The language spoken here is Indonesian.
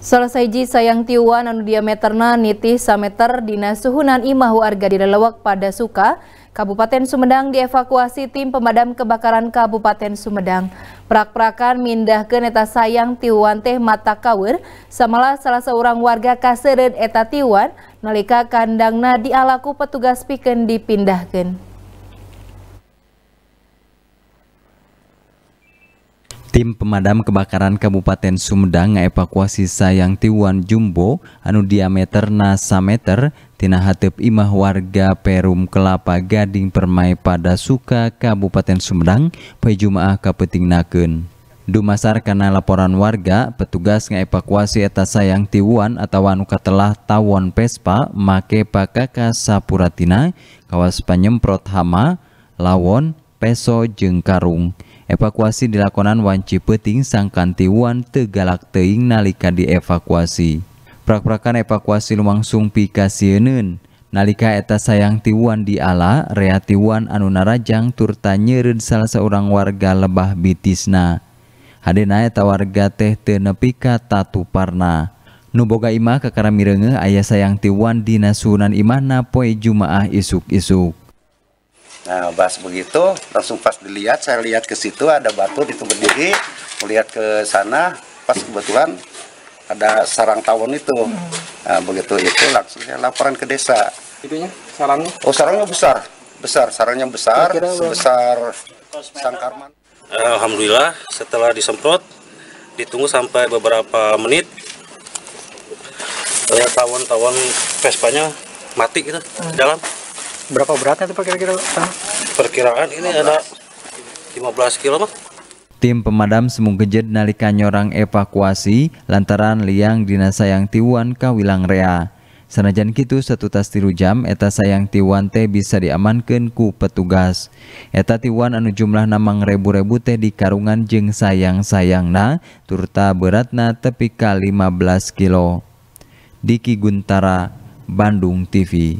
Selesai sayang tiwa diameter diameterna nitih sameter dina suhunan imahu warga di pada suka, Kabupaten Sumedang dievakuasi tim pemadam kebakaran Kabupaten Sumedang. Prak-prakan mindah ke neta sayang tiwan teh mata kawir, samalah salah seorang warga kaseret eta tiwan, nalika kandangna dialaku petugas piken dipindahkan. Tim pemadam kebakaran Kabupaten Sumedang evakuasi sayang tiwan jumbo anu diameter na meter, tina hatip imah warga Perum Kelapa Gading Permai pada Suka Kabupaten Sumedang pe Jumaah Nakun. Dumasar karena laporan warga, petugas ngeevakuasi eta sayang tiwan atau anuka telah tawon pespa make pakaka sapuratina kawas penyemprot hama, lawon, peso jeng karung. evakuasi di lakonan wanci peting sangangkantiwan tegalaak teing nalika dievakuasiprakprakkan evakuasi luang Sumpikasienun nalika eta sayang tiwan dila reatiwan Anun Rajang turtanyerendsal seorang warga lebah Bitisna Hadeta warga teh ten nepiika tatu parna Nuboga Imah kekara mirenge ayah sayang tiwan di Nasunan Iimana poii jumaah isuk-isuk. Nah, pas begitu langsung pas dilihat, saya lihat ke situ ada batu itu berdiri, melihat ke sana, pas kebetulan ada sarang tawon itu. Nah, begitu itu langsung saya laporan ke desa. Itunya sarangnya? Oh, sarangnya besar, besar, sarangnya besar, Kira -kira sebesar sangkarman. Alhamdulillah, setelah disemprot, ditunggu sampai beberapa menit, tawon-tawon vespanya mati gitu hmm. dalam berapa beratnya tuh kira-kira perkiraan ini ada 15 kilo mah Tim pemadam semung gejet nalika nyorang evakuasi lantaran liang dina sayang tiwan kawilang rea. Sanajan kitu satu tas tiru jam eta sayang tiwan teh bisa diamankan ku petugas. Eta tiwan anu jumlah namang rebu-rebu teh di karungan jeng sayang sayang na turta berat beratna tepi kali 15 kilo. Diki Guntara, Bandung TV.